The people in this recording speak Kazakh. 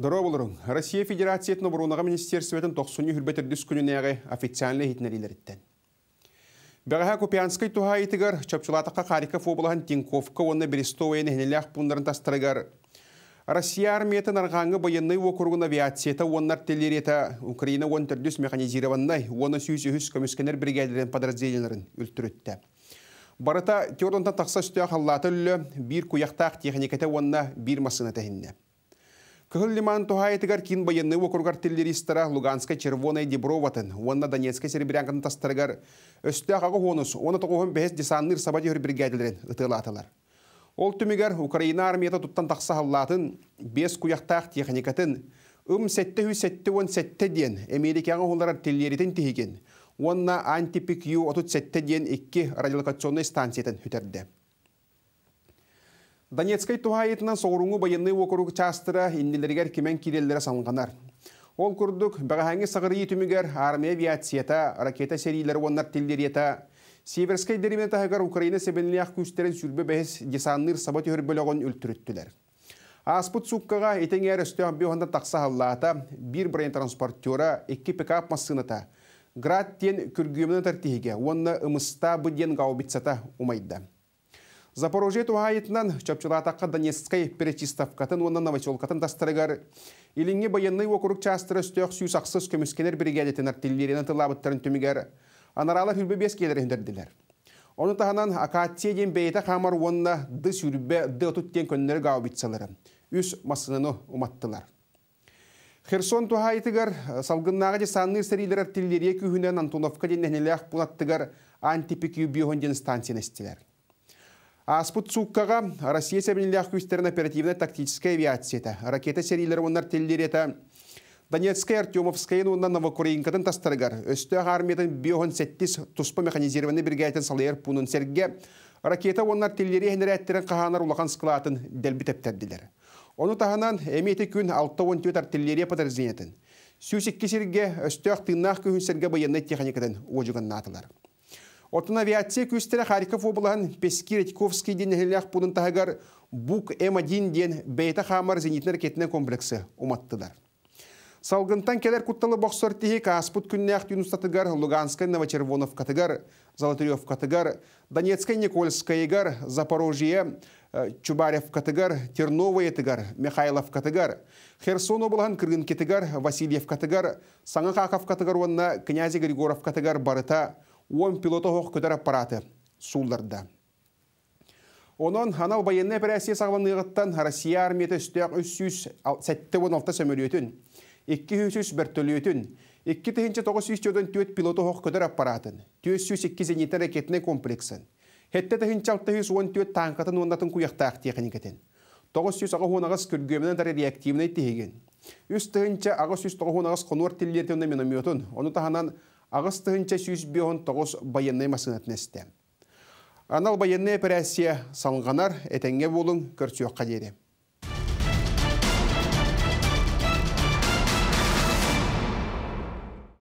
Дорога болырың. Россия Федерациятының бұруынаға министерстветін 90-ні хүрбетір дүс күнінеғі официальны хитнер илеріттен. Бәғаға Купянскай туға етігір, Чапчулатыққа Харьков обылған Тинковка онны Берестовайын хенелях пұндарын тастырығыр. Россия армиятын арғаңы байынны округын авиацията оннар телереті Украина он түрдіс механизированнай, оны сүйіз-үйіз көміскенер бригадерін подразделенерін үлтүрітті. Барыта теордонтан тақса үсті ақаллаты үлі, бір куяқтақ техникеті онна бір масына тәхінне. Кыл лиман тухайтыгар кин военный округар теллеристара Луганска Червоная Деброватын, онна Донецка Серебрянкан тастарыгар өстәғағы хонус, оны тұғығын бәс десанныр сабадиор бригадилерін ытылатылар. Ол Украина армията тұттан тақса халлатын, бес куяқтақ техникатын, ұм сәтті сәтті он сәтті ден, Америкаға олар теллеретін тегеген, онна антипик ю отут сәтті ден 2 радиолокационный станциятын хүтерді. Донецкай тухайытынан соруңу байынны округ частыра иннелергер кимен киреллері салынғанар. Ол күрдік бағаңы сағыры етімігер армия авиацията, ракета серийлер онлар ета. Северскай деремен тағығар Украина сәбеліне ақ күстерін сүрбе бәхес десанныр сабат үйір бөлігін өлтүріттілер. Аспыт сұққаға етен әрі үсті тақса халлаата, бір транспортера, екі пикап массыната, град тен күргемінің тәртігіге, онны ымыста ғау бітсата ұмайды. Запорожье туғайытынан чапчылатаққа Донецкай перечиставкатын онын новоселкатын дастырыгар. Иліңе баянны округ частыры стөк сүйсақсыз көміскелер бригадетін артиллерияны тылабыттарын түмігер. Анаралы хүлбі бес келеріндірділер. Оны тағынан Акатия ден бейті қамар онына ды сүрбе ды тұттен көннері гаубитсалары. Үс масыныны ұматтылар. Херсон тухайтыгар салгыннағы де санны артиллерия күйінен Антоновқа дененелі ақ антипикю антипекю станцияны Аспут суккаға Россия сәбінілі күстерін оперативно тактическай авиацияда. Ракета серийлері онлар теллереті Донецкая Артемовская нуна Новокуринкатын тастыргар. Өсті армиядын биоғын сәттіс тұспы механизированный біргәйтін салайыр пунын серге ракета онлар әнері әттерін қағанар улақан сқылатын тәптәрділер. Оны тағынан әметі күн 6-14 артиллерия патарзенетін. Сүйсекке серге өсті ақтыңнақ күйін техникадын баянны ожығын натылар. Отын авиация күстері Харьков облағын Пески Этьковский ден әлілі ақпудын Бук М1 ден бейті хамар зенитін ракетінің комплексі уматтыдар. Салғынтан келер кутталы боқсор тегі Каспут күнне ақ Юнустатығар, Луганскай Новочервонов катығар, Золотарев катығар, Донецкай Никольскайығар, Запорожье, э, Чубарев тыгар Терновый етігар, Михайлов катығар, Херсон облаған Кыргын кетігар, Васильев катығар, Саңықақов катығар онына Князи Григоров катығар барыта, он пилотоғоқ көтер аппараты Сулдарда. Онон ханал военный операция сағланыгыттан Россия армияты үстәк 376 самолетін, 200 бертөлетін, 2904 пилотоғоқ көтер аппаратын, 402 зенитті ракетіне комплексін, төт танкатын ондатын куяқтақ техникетін, 900 ағығынағыз күргөмінен тәрі реактивіне тегеген, 300 ағығынағыз қонуар тілдерден минометін, оны агыс тыгынча сүүс бион тогос военный массынатнесте. Анал байынны операция салынганар әтенге болың көрсүөкка дейді.